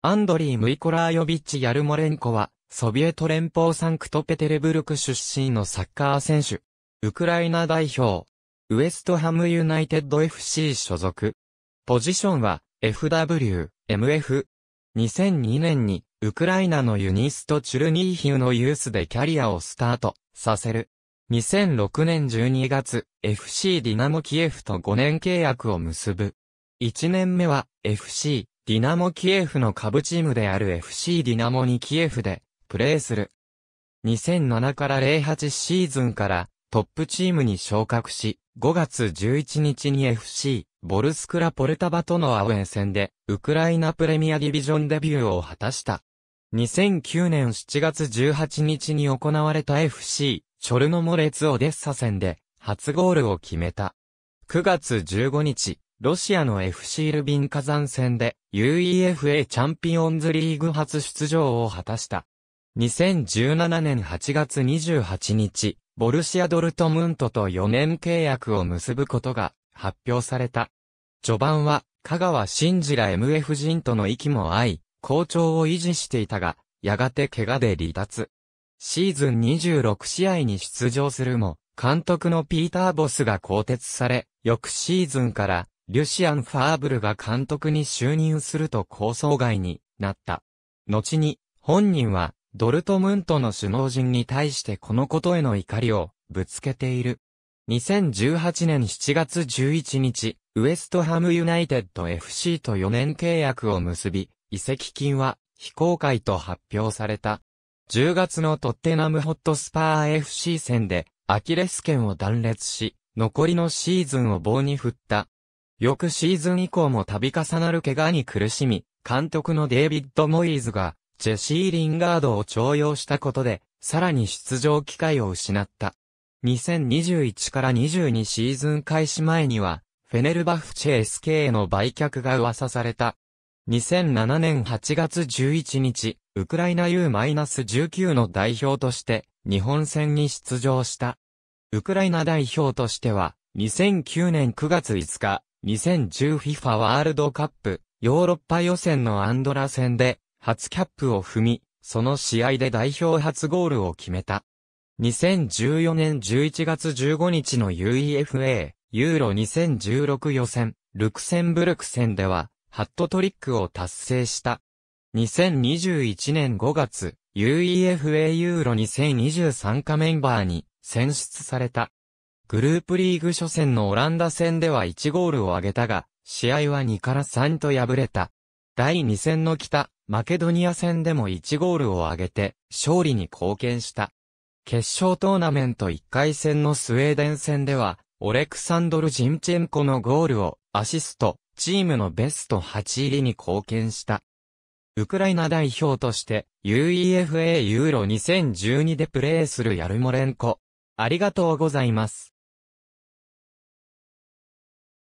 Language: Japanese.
アンドリー・ムイコラーヨビッチ・ヤルモレンコは、ソビエト連邦サンクトペテルブルク出身のサッカー選手。ウクライナ代表。ウエストハムユナイテッド FC 所属。ポジションは、FW、MF。2002年に、ウクライナのユニストチュルニーヒーのユースでキャリアをスタートさせる。2006年12月、FC ディナモキエフと5年契約を結ぶ。1年目は、FC、ディナモキエフの下部チームである FC ディナモにキエフでプレーする。2007から08シーズンからトップチームに昇格し、5月11日に FC ボルスクラポルタバとのアウェー戦でウクライナプレミアディビジョンデビューを果たした。2009年7月18日に行われた FC チョルノモレツオデッサ戦で初ゴールを決めた。9月15日、ロシアの FC ルビン火山戦で UEFA チャンピオンズリーグ初出場を果たした。2017年8月28日、ボルシア・ドルトムントと4年契約を結ぶことが発表された。序盤は、香川真司ら MF 人との息も合い、好調を維持していたが、やがて怪我で離脱。シーズン26試合に出場するも、監督のピーター・ボスが更迭され、翌シーズンからリュシアン・ファーブルが監督に就任すると構想外になった。後に、本人は、ドルトムントの首脳陣に対してこのことへの怒りをぶつけている。2018年7月11日、ウエストハムユナイテッド FC と4年契約を結び、移籍金は非公開と発表された。10月のトッテナムホットスパー FC 戦でアキレス腱を断裂し、残りのシーズンを棒に振った翌シーズン以降も度重なる怪我に苦しみ、監督のデイビッド・モイーズが、ジェシー・リンガードを徴用したことで、さらに出場機会を失った。2021から22シーズン開始前には、フェネルバフチェ SK への売却が噂された。2007年8月11日、ウクライナ U-19 の代表として、日本戦に出場した。ウクライナ代表としては、2009年9月5日、2010FIFA ワールドカップヨーロッパ予選のアンドラ戦で初キャップを踏み、その試合で代表初ゴールを決めた。2014年11月15日の UEFA ユーロ2016予選ルクセンブルク戦ではハットトリックを達成した。2021年5月 UEFA ユーロ2023カメンバーに選出された。グループリーグ初戦のオランダ戦では1ゴールを挙げたが、試合は2から3と敗れた。第2戦の北、マケドニア戦でも1ゴールを挙げて、勝利に貢献した。決勝トーナメント1回戦のスウェーデン戦では、オレクサンドル・ジンチェンコのゴールを、アシスト、チームのベスト8入りに貢献した。ウクライナ代表として、UEFA ユーロ2012でプレーするヤルモレンコ。ありがとうございます。